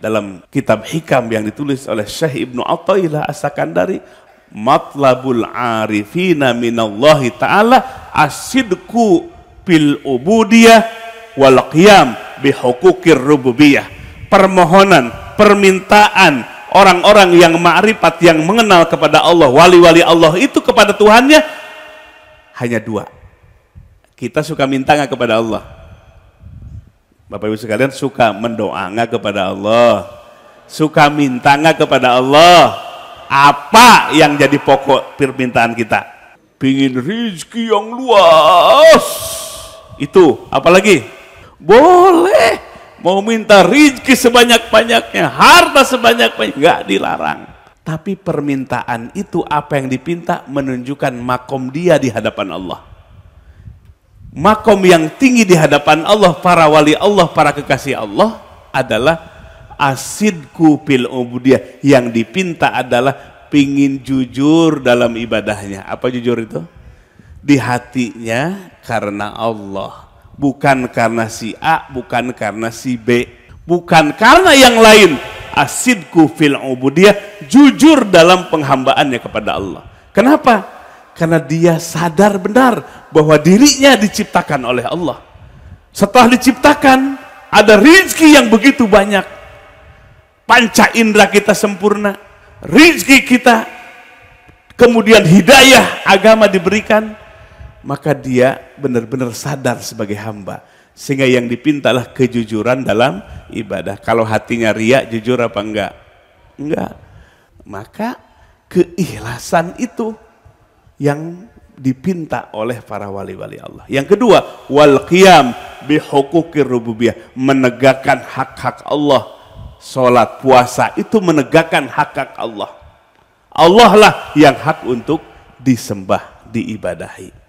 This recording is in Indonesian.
dalam kitab hikam yang ditulis oleh Syekh Ibnu Athaillah As-Sakandari matlabul arifina minallahi ta'ala asidku pil ubudiyah wal qiyam bihukukir rububiyah permohonan permintaan orang-orang yang ma'rifat yang mengenal kepada Allah wali-wali Allah itu kepada Tuhannya hanya dua kita suka minta nggak kepada Allah Bapak Ibu sekalian suka mendoa nggak kepada Allah? Suka minta nggak kepada Allah? Apa yang jadi pokok permintaan kita? Pingin rizki yang luas. Itu, apalagi? Boleh mau minta rizki sebanyak-banyaknya, harta sebanyak-banyaknya, nggak dilarang. Tapi permintaan itu apa yang dipinta menunjukkan makom dia di hadapan Allah makom yang tinggi di hadapan Allah, para wali Allah, para kekasih Allah adalah asidku fil ubudiyah yang dipinta adalah pingin jujur dalam ibadahnya. Apa jujur itu? Di hatinya karena Allah, bukan karena si A, bukan karena si B, bukan karena yang lain. Asidku fil ubudiyah jujur dalam penghambaannya kepada Allah. Kenapa? Karena dia sadar benar bahwa dirinya diciptakan oleh Allah. Setelah diciptakan, ada rizki yang begitu banyak. Panca indera kita sempurna. Rizki kita. Kemudian hidayah agama diberikan. Maka dia benar-benar sadar sebagai hamba. Sehingga yang dipintalah kejujuran dalam ibadah. Kalau hatinya riak, jujur apa enggak? Enggak. Maka keikhlasan itu yang dipinta oleh para wali-wali Allah. Yang kedua, wal qiyam bihukukir rububiyah, menegakkan hak-hak Allah. Salat, puasa itu menegakkan hak-hak Allah. Allah lah yang hak untuk disembah, diibadahi.